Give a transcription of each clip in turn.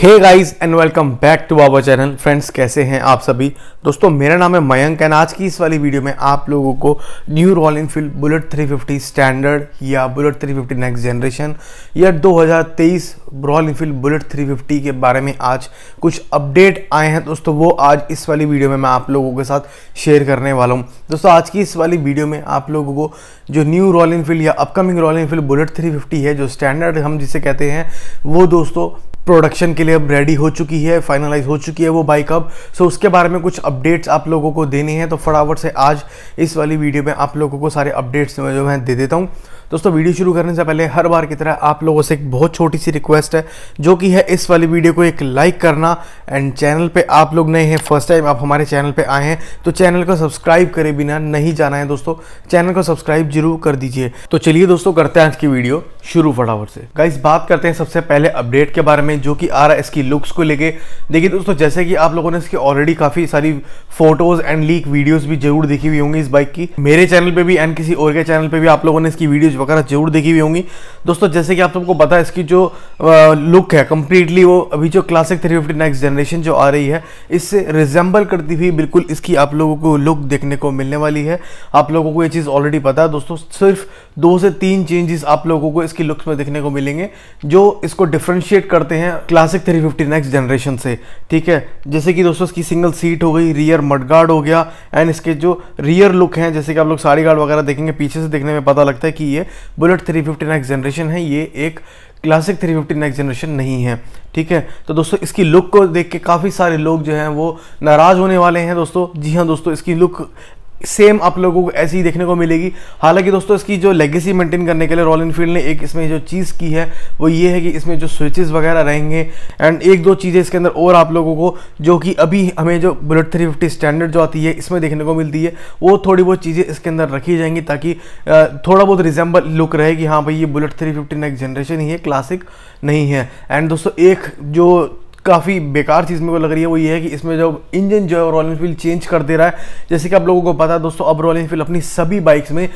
hey guys and welcome back to our channel friends कैसे हैं आप सभी दोस्तों मेरा नाम है मयंक एंड आज की इस वाली वीडियो में आप लोगों को new Royal Enfield Bullet 350 standard या बुलेट 350 नेक्स्ट जनरेशन या 2023 रॉयल इनफील्ड बुलेट 350 के बारे में आज कुछ अपडेट आए हैं दोस्तों वो आज इस वाली वीडियो में मैं आप लोगों के साथ शेयर करने वाला हूँ दोस्तों आज की इस वाली वीडियो में आप लोगों को जो न्यू रॉयल इनफील्ड या upcoming Royal Enfield Bullet three है जो स्टैंडर्ड हम जिसे कहते हैं वो दोस्तों प्रोडक्शन के लिए अब रेडी हो चुकी है फाइनलाइज हो चुकी है वो बाइक अब सो उसके बारे में कुछ अपडेट्स आप लोगों को देने हैं तो फटाफट से आज इस वाली वीडियो में आप लोगों को सारे अपडेट्स जो मैं दे देता हूँ दोस्तों वीडियो शुरू करने से पहले हर बार की तरह आप लोगों से एक बहुत छोटी सी रिक्वेस्ट है जो कि है इस वाली वीडियो को एक लाइक करना एंड चैनल पे आप लोग नए हैं फर्स्ट टाइम आप हमारे चैनल पे आए हैं तो चैनल को सब्सक्राइब करे बिना नहीं जाना है दोस्तों चैनल को सब्सक्राइब जरूर कर दीजिए तो चलिए दोस्तों करते हैं आज की वीडियो शुरू फटाफट से गाइस बात करते हैं सबसे पहले अपडेट के बारे में हैं जो कि आ रहा है इसकी लुक्स को लेके देखिए दोस्तों जैसे कि आप लोगों ने इसकी ऑलरेडी काफ़ी सारी फोटोज़ एंड लीक वीडियोस भी जरूर देखी हुई होंगी इस बाइक की मेरे चैनल पे भी एंड किसी और के चैनल पे भी आप लोगों ने इसकी वीडियोज वगैरह जरूर देखी हुई होंगी दोस्तों जैसे कि आप लोगों को पता इसकी जो लुक है कम्प्लीटली वो अभी जो Classic three fifty next generation जो आ रही है इससे रिजेंबल करती हुई बिल्कुल इसकी आप लोगों को लुक देखने को मिलने वाली है आप लोगों को ये चीज़ ऑलरेडी पता है दोस्तों सिर्फ दो से तीन चेंजेस आप लोगों को इसकी लुक्स में देखने को मिलेंगे जो इसको डिफ्रेंशिएट करते हैं हैं क्लासिक 350 नेक्स्ट जनरेशन से ठीक है जैसे कि दोस्तों इसकी सिंगल सीट हो गई रियर मडगार्ड हो गया एंड इसके जो रियर लुक हैं जैसे कि आप लोग साड़ी गार्ड वगैरह देखेंगे पीछे से देखने में पता लगता है कि ये बुलेट 350 नेक्स्ट जनरेशन है ये एक क्लासिक 350 नेक्स्ट जनरेशन नहीं है ठीक है तो दोस्तों इसकी लुक को देख के काफ़ी सारे लोग जो हैं वो नाराज़ होने वाले हैं दोस्तों जी हाँ दोस्तों इसकी लुक सेम आप लोगों को ऐसी ही देखने को मिलेगी हालांकि दोस्तों इसकी जो लेगेसी मेंटेन करने के लिए रॉयल इनफील्ड ने एक इसमें जो चीज़ की है वो ये है कि इसमें जो स्विचेस वगैरह रहेंगे एंड एक दो चीज़ें इसके अंदर और आप लोगों को जो कि अभी हमें जो बुलेट थ्री फिफ्टी स्टैंडर्ड जो आती है इसमें देखने को मिलती है वो थोड़ी बहुत चीज़ें इसके अंदर रखी जाएंगी ताकि थोड़ा बहुत रिजेंबल लुक रहे कि हाँ भाई ये Bullet three fifty next generation ही है क्लासिक नहीं है एंड दोस्तों एक जो काफ़ी बेकार चीज़ मेरे को लग रही है वो ये है कि इसमें जो इंजन जो है रॉयल इनफील्ड चेंज कर दे रहा है जैसे कि आप लोगों को पता है दोस्तों अब रॉयल इनफील्ड अपनी सभी बाइक्स में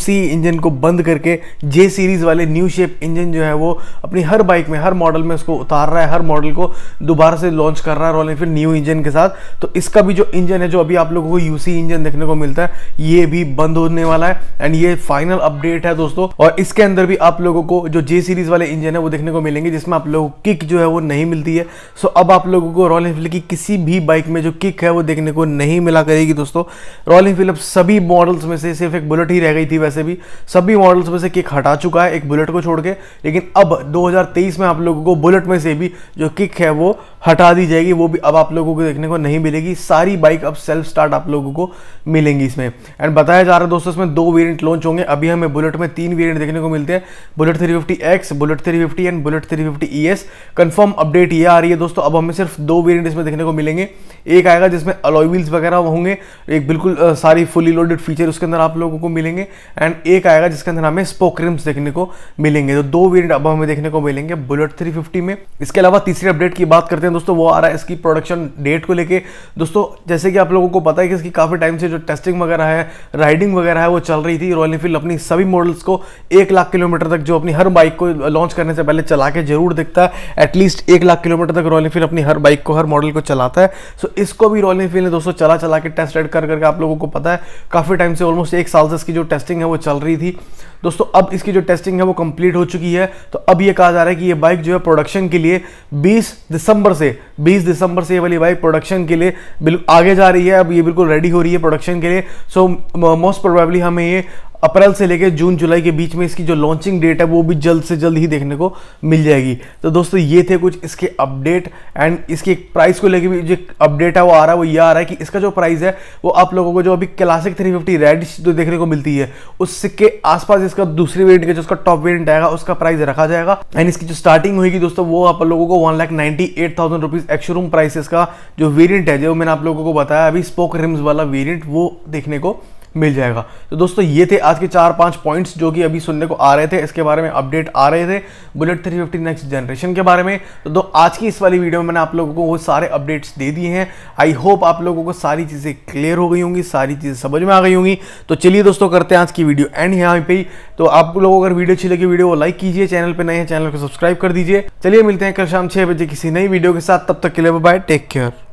सी इंजन को बंद करके जे सीरीज़ वाले न्यू शेप इंजन जो है वो अपनी हर बाइक में हर मॉडल में उसको उतार रहा है हर मॉडल को दोबारा से लॉन्च कर रहा है रॉयल इनफील्ड न्यू इंजन के साथ तो इसका भी जो इंजन है जो अभी आप लोगों को सी इंजन देखने को मिलता है ये भी बंद होने वाला है एंड ये फाइनल अपडेट है दोस्तों और इसके अंदर भी आप लोगों को जो जे सीरीज़ वाले इंजन है वो देखने को मिलेंगे जिसमें आप लोगों को किक जो है वो नहीं मिलती है सो अब आप लोगों को रॉयल इनफील्ड की किसी भी बाइक में जो किक है वो देखने को नहीं मिला करेगी दोस्तों रॉयल इनफील्ड अब सभी मॉडल्स में से सिर्फ एक बुलेट ही रह गई थी वैसे भी सभी मॉडल्स में से किक हटा चुका है एक बुलेट को छोड़ के लेकिन अब 2023 में आप लोगों को बुलेट में से भी जो किक है वो हटा दी जाएगी वो भी अब आप लोगों को देखने को नहीं मिलेगी सारी बाइक अब सेल्फ स्टार्ट आप लोगों को मिलेंगी इसमें एंड बताया जा रहा है दोस्तों इसमें दो वेरिएंट लॉन्च होंगे अभी हमें बुलेट में तीन वेरिएंट देखने को मिलते हैं Bullet three Bullet three and Bullet three S confirm update ये आ रही है दोस्तों अब हमें सिर्फ दो वेरियंट इसमें देखने को मिलेंगे एक आएगा जिसमें अलॉय व्हील्स वगैरह होंगे एक बिल्कुल सारी फुली लोडेड फीचर उसके अंदर आप लोगों को मिलेंगे एंड एक आएगा जिसके अंदर हमें स्पोक रिम्स देखने को मिलेंगे तो दो वेरियंट अब हमें देखने को मिलेंगे बुलेट थ्री में इसके अलावा तीसरे अपडेट की बात करते हैं दोस्तों वो आ रहा है इसकी प्रोडक्शन डेट को लेकर दोस्तों जैसे कि आप लोगों को पता है कि इसकी काफ़ी टाइम से जो टेस्टिंग वगैरह है राइडिंग वगैरह है वो चल रही थी रॉयल इनफील्ड अपनी सभी मॉडल्स को एक लाख किलोमीटर तक जो अपनी हर बाइक को लॉन्च करने से पहले चला के जरूर दिखता है एटलीस्ट एक लाख किलोमीटर तक रॉयल इनफील्ड अपनी हर बाइक को हर मॉडल को चलाता है सो so, इसको भी रॉयल इनफील्ड ने दोस्तों चला चला के टेस्ट रेड कर करके आप लोगों को पता है काफ़ी टाइम से ऑलमोस्ट एक साल से इसकी जो टेस्टिंग है वो चल रही थी दोस्तों अब इसकी जो टेस्टिंग है वो कंप्लीट हो चुकी है तो अब ये कहा जा रहा है कि ये बाइक जो है प्रोडक्शन के लिए 20 दिसंबर से 20 दिसंबर से ये वाली बाइक प्रोडक्शन के लिए बिल्कुल आगे जा रही है अब ये बिल्कुल रेडी हो रही है प्रोडक्शन के लिए सो मोस्ट प्रोबेबली हमें ये अप्रैल से लेकर जून जुलाई के बीच में इसकी जो लॉन्चिंग डेट है वो भी जल्द से जल्द ही देखने को मिल जाएगी तो दोस्तों ये थे कुछ इसके अपडेट एंड इसके प्राइस को लेकर भी जो अपडेट है वो आ रहा है वो ये आ रहा है कि इसका जो प्राइस है वो आप लोगों को जो अभी क्लासिक थ्री फिफ्टी रेड जो देखने को मिलती है उसके आसपास इसका दूसरी वेरियंट का जो उसका टॉप वेरियंट आएगा उसका प्राइस रखा जाएगा एंड इसकी जो स्टार्टिंग होगी दोस्तों वो आप लोगों को one lakh ninety eight thousand rupees ex showroom price का जो वेरियंट है जो मैंने आप लोगों को बताया अभी स्पोक रिम्स वाला वेरियंट वो देखने को मिल जाएगा तो दोस्तों ये थे आज के चार पांच पॉइंट्स जो कि अभी सुनने को आ रहे थे इसके बारे में अपडेट आ रहे थे बुलेट 350 नेक्स्ट जनरेशन के बारे में तो दो आज की इस वाली वीडियो में मैंने आप लोगों को वो सारे अपडेट्स दे दिए हैं आई होप आप लोगों को सारी चीज़ें क्लियर हो गई होंगी सारी चीज़ें समझ में आ गई होंगी तो चलिए दोस्तों करते हैं आज की वीडियो एंड यहाँ पे तो आप लोगों अगर वीडियो अच्छी लगी वीडियो को लाइक कीजिए चैनल पर नए हैं चैनल को सब्सक्राइब कर दीजिए चलिए मिलते हैं कल शाम छः बजे किसी नई वीडियो के साथ तब तक के लिए बाय टेक केयर